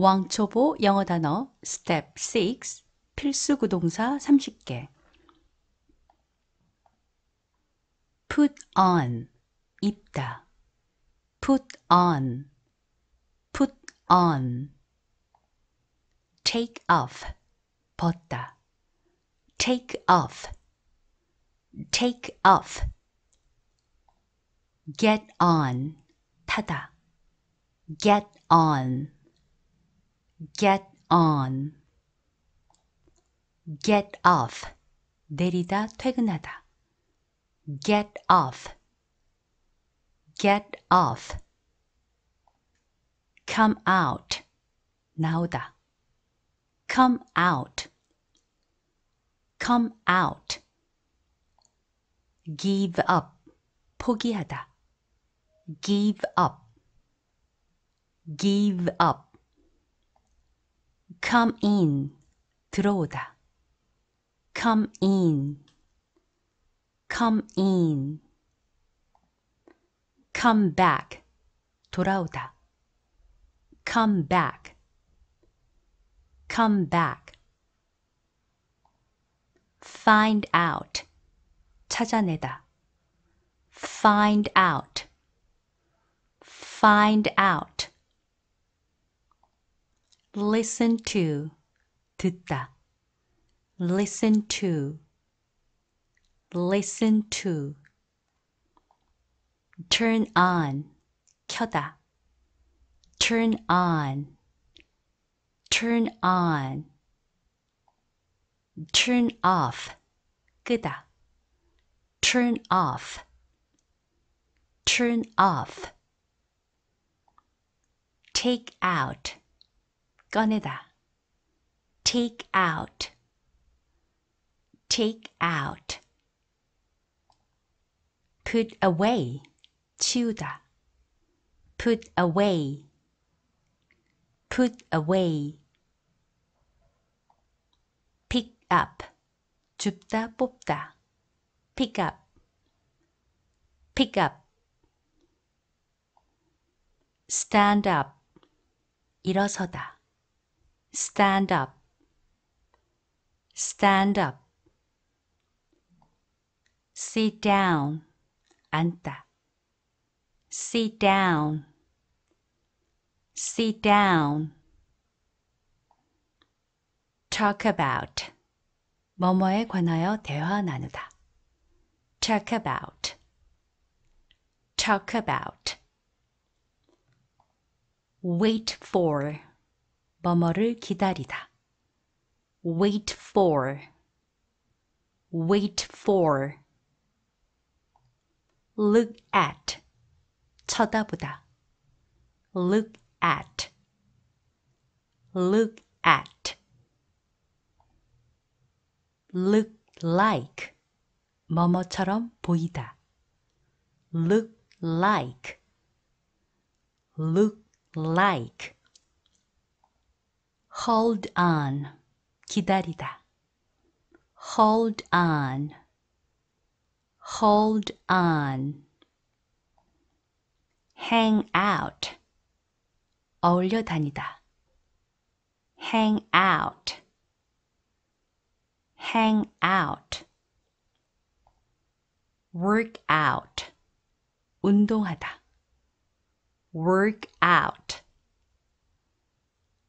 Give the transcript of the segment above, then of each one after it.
왕초보 영어 단어 스텝 6 필수 구동사 30개 put on 입다 put on put on take off 벗다 take off take off get on 타다 get on get on get off 내리다 퇴근하다 get off get off come out 나오다 come out come out give up 포기하다 give up give up come in 들어오다 come in come in come back 돌아오다 come back come back find out 찾아내다 find out find out listen to 듣다 listen to listen to turn on 켜다 turn on turn on turn off 끄다 turn off turn off take out 꺼내다 take out take out put away 치우다 put away put away pick up 줍다 뽑다 pick up pick up stand up 일어서다 Stand up. Stand up. Sit down. 앉다. Sit down. Sit down. Talk about. 뭐뭐에 관하여 대화 나누다. Talk about. Talk about. Wait for. 뭐뭐를 기다리다. wait for, wait for. look at, 쳐다보다. look at, look at. look like, 뭐뭐처럼 보이다. look like, look like. hold on 기다리다 hold on hold on hang out 어울려 다니다 hang out hang out work out 운동하다 work out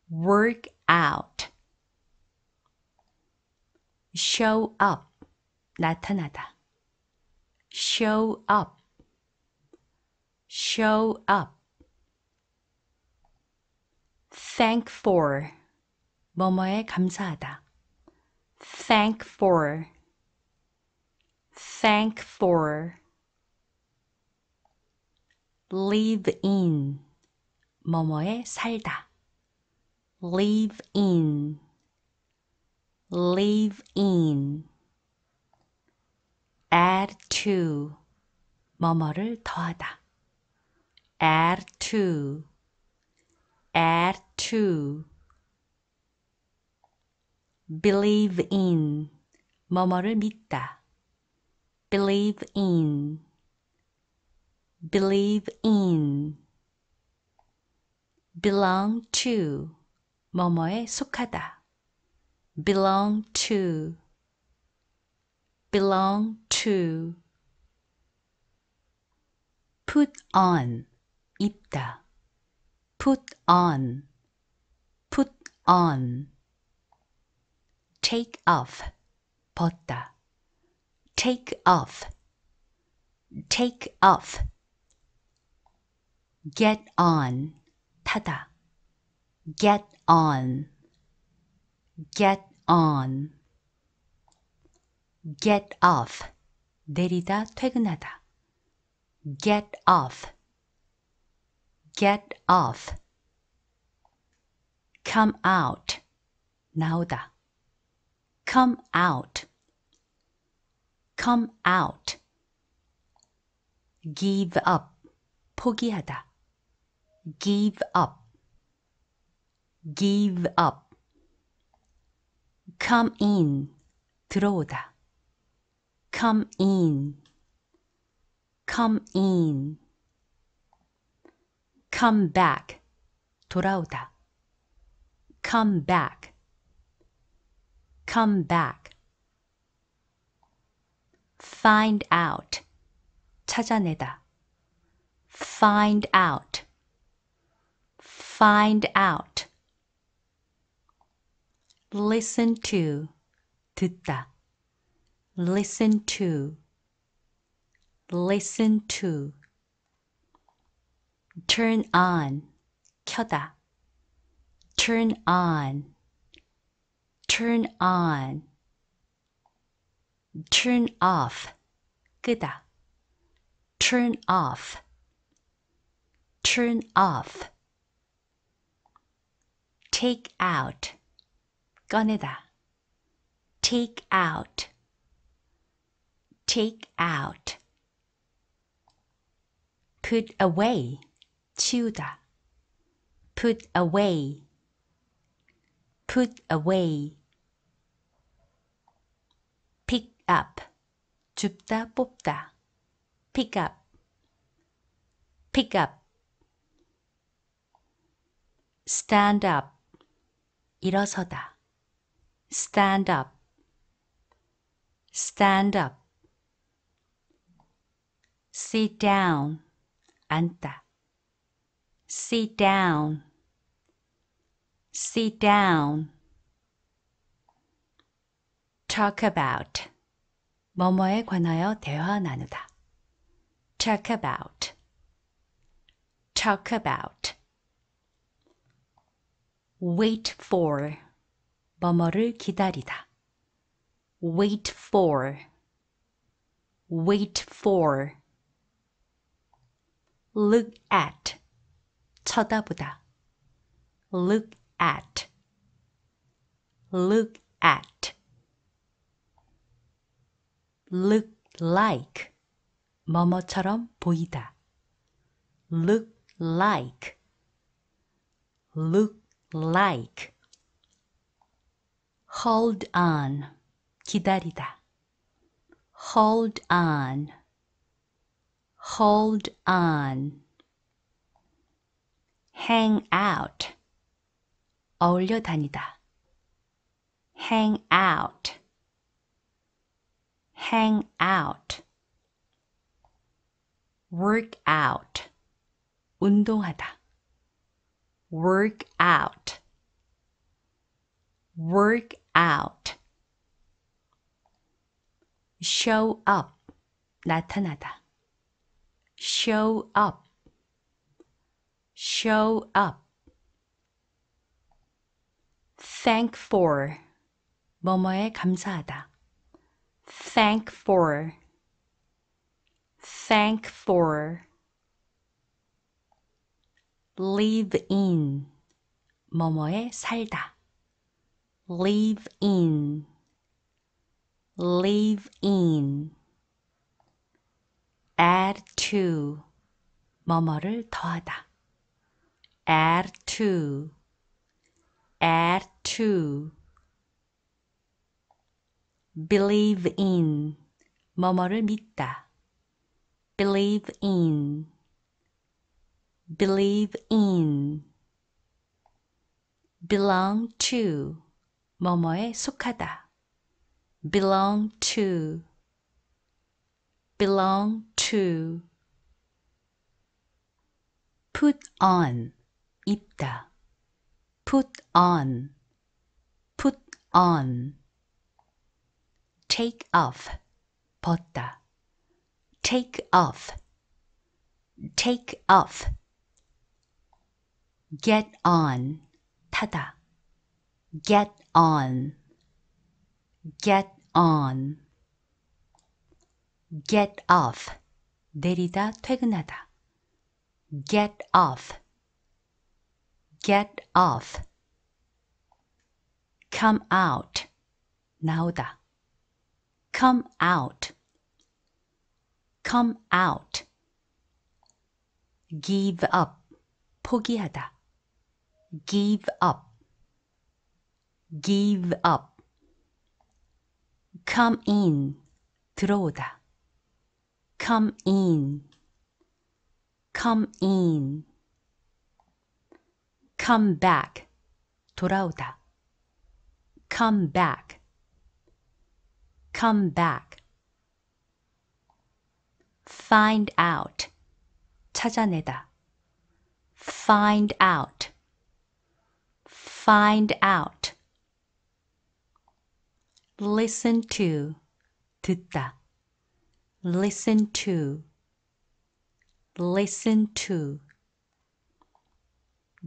work out. show up 나타나다 show up show up thank for 뭐뭐에 감사하다 thank for thank for live in 뭐뭐에 살다 Leave in. Live in. add to 뭐뭐를 더하다 add to add to believe in 뭐뭐를 믿다 believe in believe in belong to 뭐뭐에 속하다 belong to belong to put on 입다 put on put on take off 벗다 take off take off get on 타다 Get on. Get on. get off. 내리다 퇴근하다. get off. get off. come out. 나오다. come out. come out. give up. 포기하다. give up give up come in 들어오다 come in come in come back 돌아오다 come back come back find out 찾아내다 find out find out listen to 듣다 listen to listen to turn on 켜다 turn on turn on turn off 끄다 turn off turn off take out 꺼내다 take out take out put away 치우다 put away put away pick up 줍다 뽑다 pick up pick up stand up 일어서다 Stand up. Stand up. Sit down. 앉다. Sit down. Sit down. Talk about. 뭐뭐에 관하여 대화 나누다. Talk about. Talk about. Wait for. 뭐뭐를 기다리다. wait for wait for look at 쳐다보다 look at look at look like 뭐뭐처럼 보이다 look like look like hold on 기다리다 hold on hold on hang out 어울려 다니다 hang out hang out work out 운동하다 work out work out. show up 나타나다 show up show up thank for 뭐뭐에 감사하다 thank for thank for live in 뭐뭐에 살다 Leave in. Live in. add to 뭐뭐를 더하다 add to add to believe in 뭐뭐를 믿다 believe in believe in belong to 뭐뭐에 속하다. belong to belong to put on 입다 put on put on take off 벗다 take off take off get on 타다 Get on. Get on. get off. 내리다 퇴근하다. get off. get off. come out. 나오다. come out. come out. give up. 포기하다. give up give up come in 들어오다 come in come in come back 돌아오다 come back come back find out 찾아내다 find out find out listen to 듣다 listen to listen to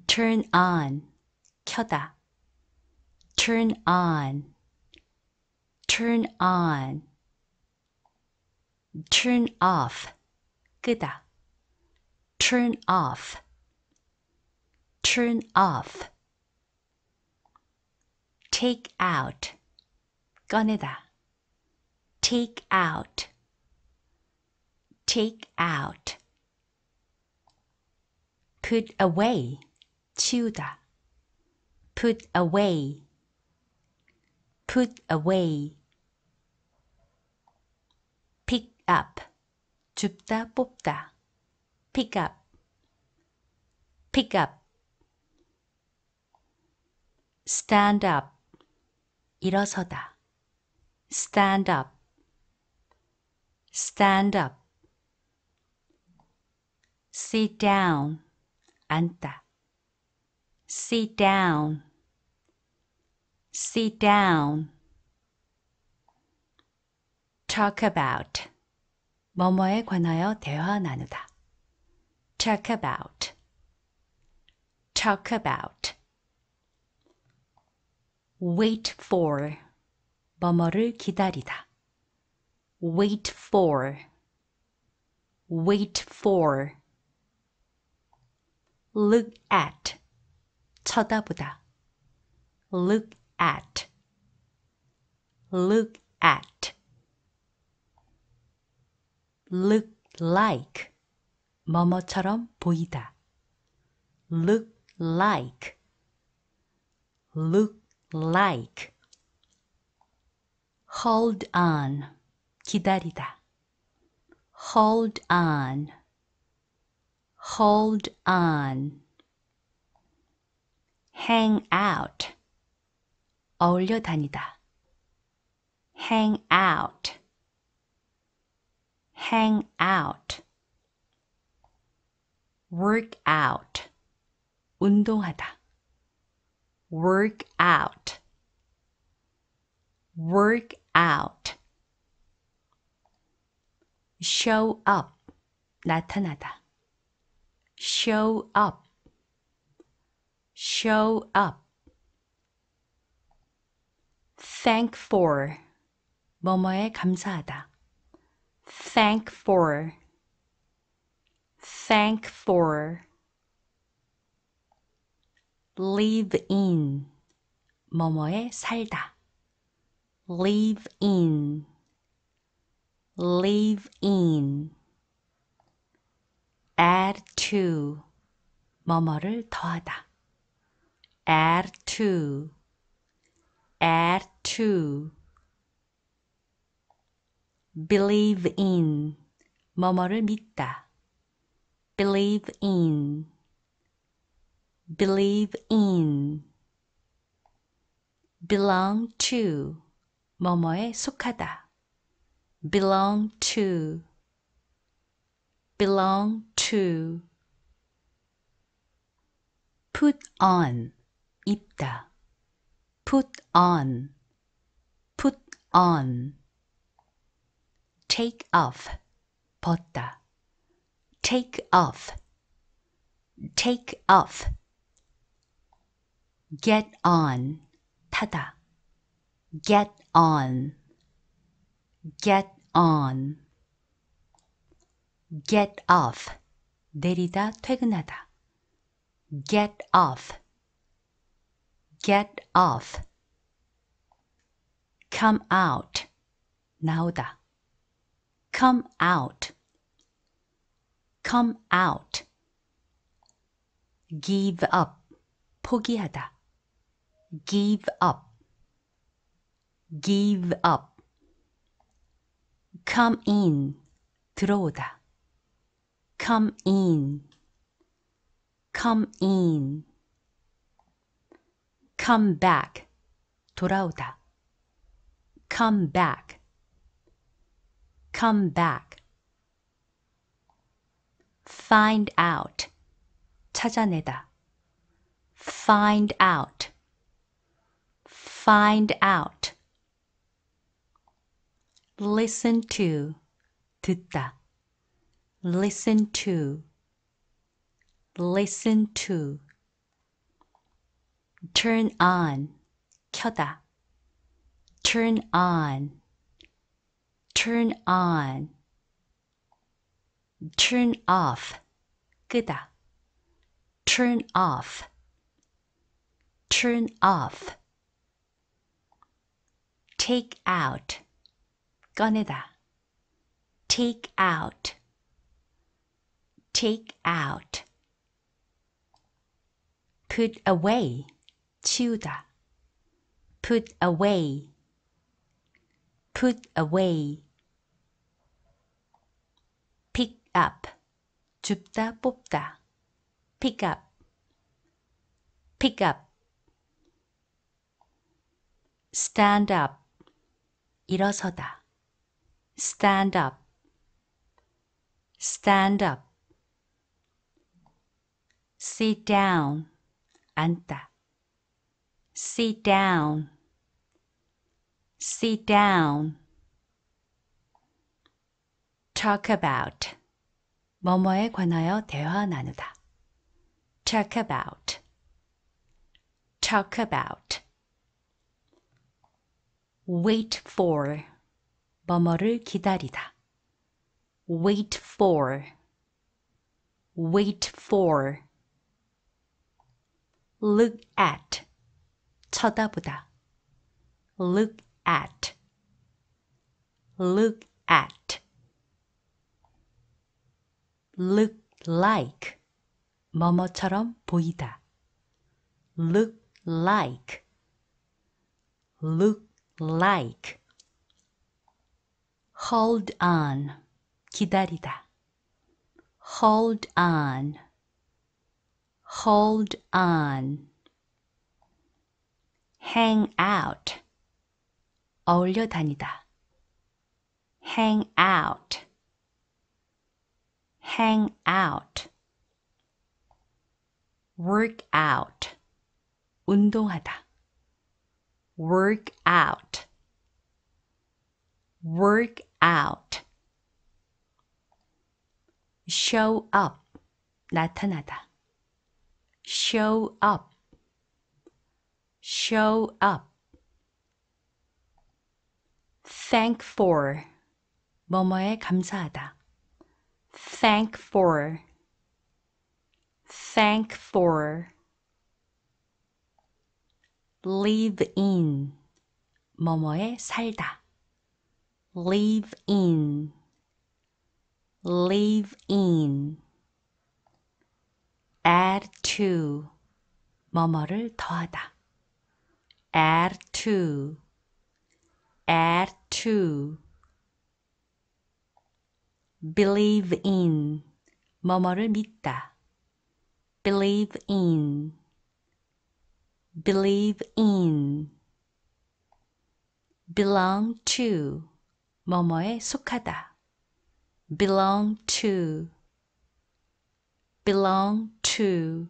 turn on 켜다 turn on turn on turn off 끄다 turn off turn off take out 꺼내다 take out take out put away 치우다 put away put away pick up 줍다 뽑다 pick up pick up stand up 일어서다 Stand up. Stand up. Sit down. 앉다. Sit down. Sit down. Talk about. 뭐뭐에 관하여 대화 나누다. Talk about. Talk about. Wait for. 뭐뭐를 기다리다. wait for, wait for. look at, 쳐다보다. look at, look at. look like, 뭐뭐처럼 보이다. look like, look like. hold on 기다리다 hold on hold on hang out 어울려 다니다 hang out hang out work out 운동하다 work out work out. show up 나타나다 show up show up thank for 뭐뭐에 감사하다 thank for thank for live in 뭐뭐에 살다 Leave in, leave in. add to 뭐뭐를 더하다 add to add to believe in 뭐뭐를 믿다 believe in believe in belong to 뭐뭐에 속하다. belong to belong to put on 입다 put on put on take off 벗다 take off take off get on 타다 Get on. Get on. get off. 내리다 퇴근하다. get off. get off. come out. 나오다. come out. come out. give up. 포기하다. give up give up come in 들어오다 come in come in come back 돌아오다 come back come back find out 찾아내다 find out find out listen to 듣다 listen to listen to turn on 켜다 turn on turn on turn off 끄다 turn off turn off take out 꺼내다 take out take out put away 치우다 put away put away pick up 줍다 뽑다 pick up pick up stand up 일어서다 Stand up. Stand up. Sit down. 앉아. Sit down. Sit down. Talk about. 뭐뭐에 관하여 대화 나누다. Talk about. Talk about. Wait for. 뭐뭐를 기다리다. wait for, wait for. look at, 쳐다보다. look at, look at. look like, 뭐뭐처럼 보이다. look like, look like. hold on 기다리다 hold on hold on hang out 어울려 다니다 hang out hang out work out 운동하다 work out work out. show up 나타나다 show up show up thank for 뭐뭐에 감사하다 thank for thank for live in 뭐뭐에 살다 Leave in. Live in. add to 뭐뭐를 더하다 add to add to believe in 뭐뭐를 믿다 believe in believe in belong to 뭐뭐에 속하다 belong to belong to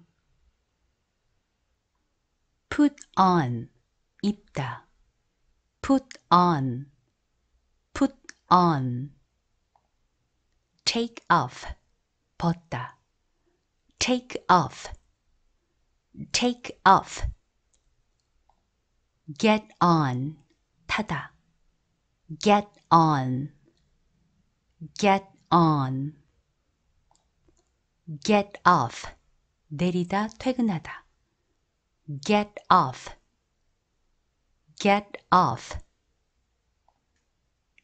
put on 입다 put on put on take off 벗다 take off take off get on 타다 Get on. Get on. get off. 내리다 퇴근하다. get off. get off.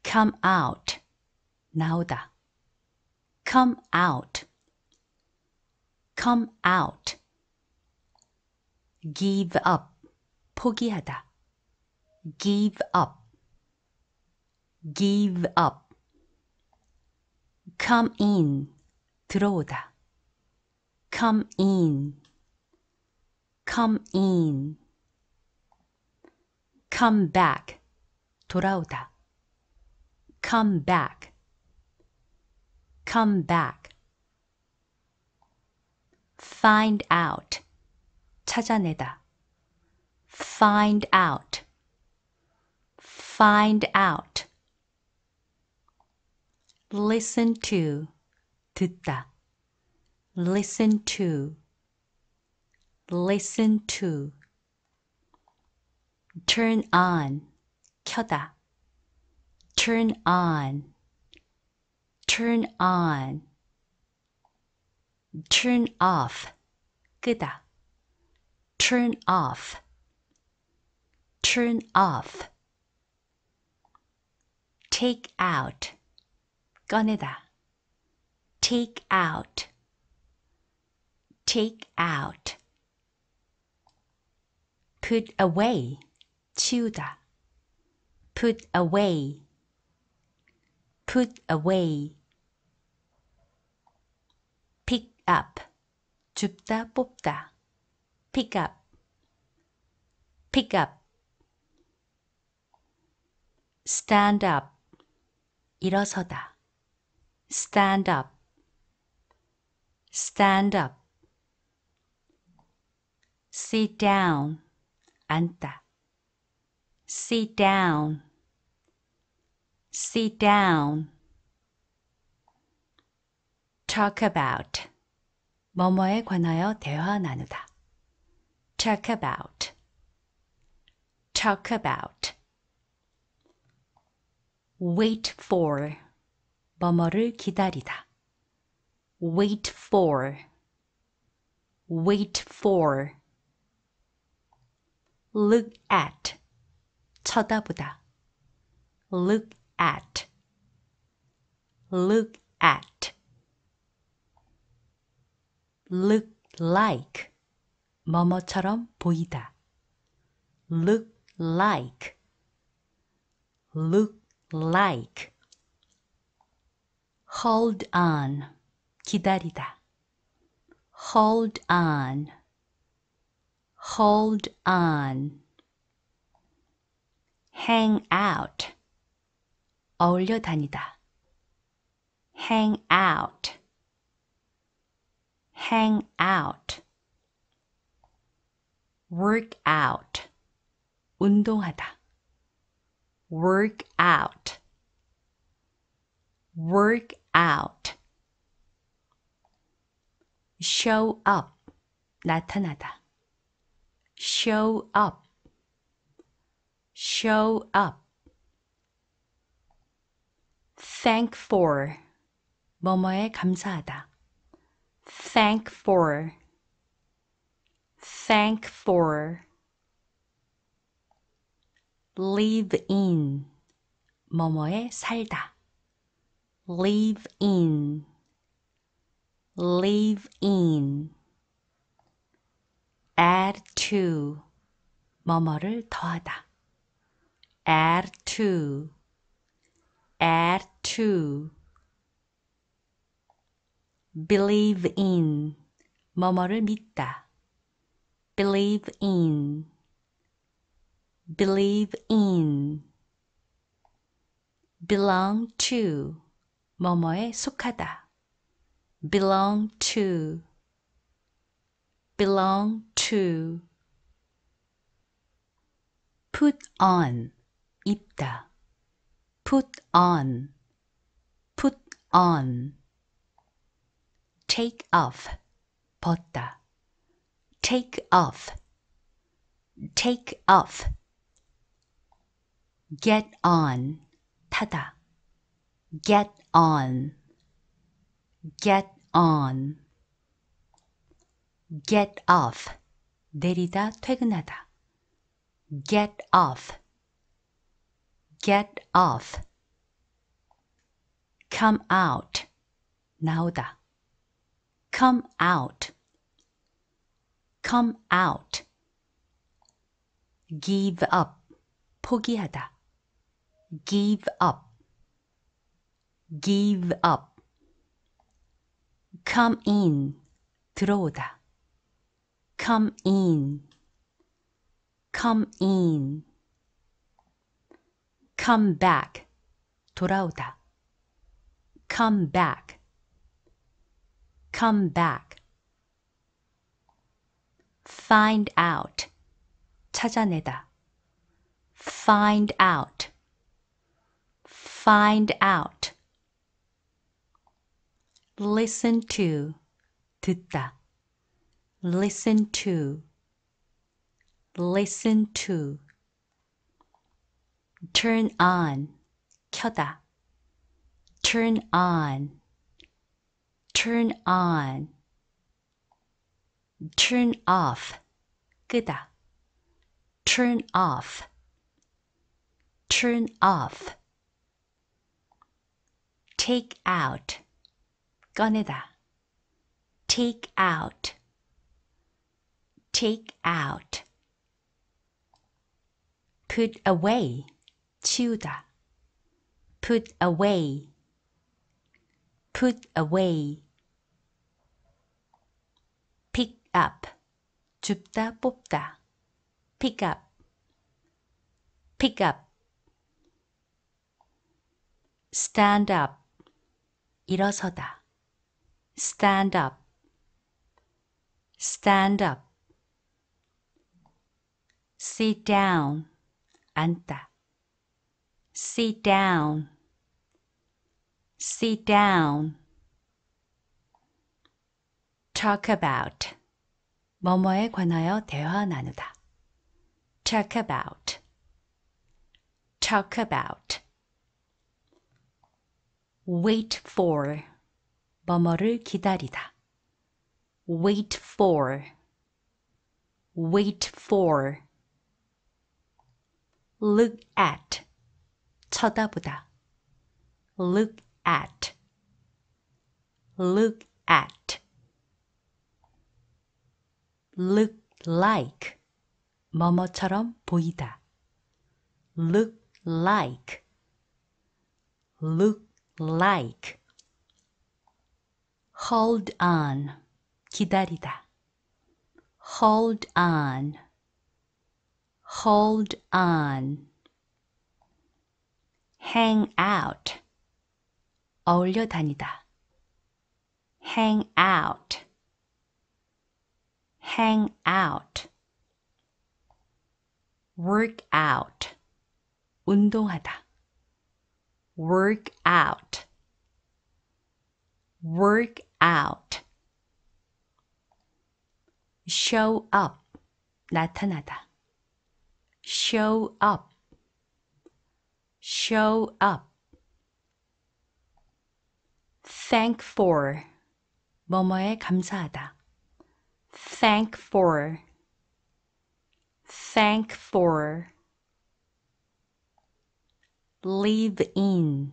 come out. 나오다. come out. come out. give up. 포기하다. give up give up come in 들어오다 come in come in come back 돌아오다 come back come back find out 찾아내다 find out find out listen to 듣다 listen to listen to turn on 켜다 turn on turn on turn off 끄다 turn off turn off take out 꺼내다 take out take out put away 치우다 put away put away pick up 줍다 뽑다 pick up pick up stand up 일어서다 Stand up. Stand up. Sit down. 앉다. Sit down. Sit down. Talk about. 뭐뭐에 관하여 대화 나누다. Talk about. Talk about. Wait for. 뭐뭐를 기다리다. wait for, wait for. look at, 쳐다보다. look at, look at. look like, 뭐뭐처럼 보이다. look like, look like. hold on 기다리다 hold on hold on hang out 어울려 다니다 hang out hang out work out 운동하다 work out work out show up 나타나다 show up show up thank for 뭐뭐에 감사하다 thank for thank for live in 뭐뭐에 살다 Leave in. Live in. add to 뭐뭐를 더하다 add to add to believe in 뭐뭐를 믿다 believe in believe in belong to 뭐뭐에 속하다. belong to belong to put on 입다 put on put on take off 벗다 take off take off get on 타다 Get on. Get on. get off. 내리다 퇴근하다. get off. get off. come out. 나오다. come out. come out. give up. 포기하다. give up give up come in 들어오다 come in come in come back 돌아오다 come back come back find out 찾아내다 find out find out listen to 듣다 listen to listen to turn on 켜다 turn on turn on turn off 끄다 turn off turn off take out 꺼내다 take out take out put away 치우다 put away put away pick up 줍다 뽑다 pick up pick up stand up 일어서다 Stand up. Stand up. Sit down. 앉다. Sit down. Sit down. Talk about. 뭐뭐에 관하여 대화 나누다. Talk about. Talk about. Wait for. 뭐뭐를 기다리다. wait for, wait for. look at, 쳐다보다. look at, look at. look like, 뭐뭐처럼 보이다. look like, look like. hold on 기다리다 hold on hold on hang out 어울려 다니다 hang out hang out work out 운동하다 work out work out. show up 나타나다 show up show up thank for 뭐뭐에 감사하다 thank for thank for live in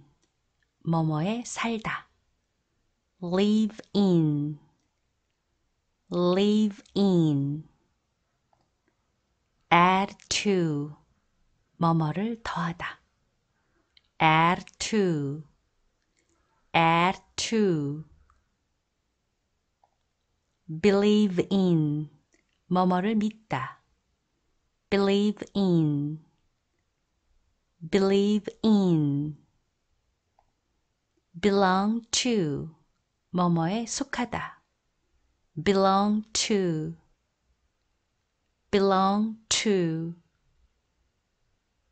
뭐뭐에 살다 Leave in, leave in. add to 뭐뭐를 더하다 add to add to believe in 뭐뭐를 믿다 believe in believe in belong to 뭐뭐에 속하다. belong to belong to